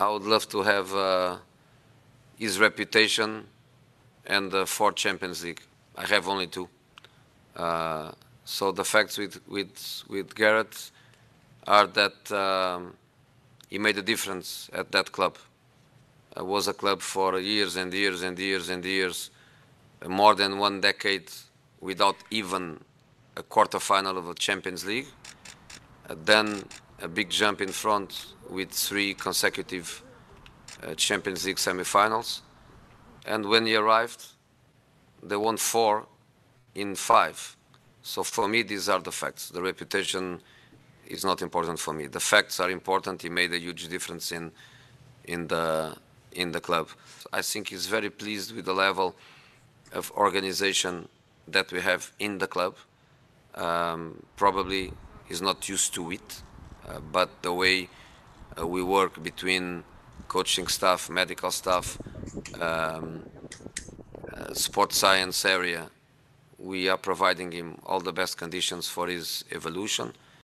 I would love to have uh, his reputation and uh, four Champions League. I have only two. Uh, so the facts with, with, with Garrett are that um, he made a difference at that club. It was a club for years and years and years and years, more than one decade without even a quarter final of a Champions League. Uh, then a big jump in front with three consecutive uh, Champions League semi-finals. And when he arrived, they won four in five. So for me, these are the facts. The reputation is not important for me. The facts are important. He made a huge difference in, in, the, in the club. I think he's very pleased with the level of organization that we have in the club. Um, probably he's not used to it, uh, but the way uh, we work between coaching staff, medical staff, um, uh, sports science area. We are providing him all the best conditions for his evolution.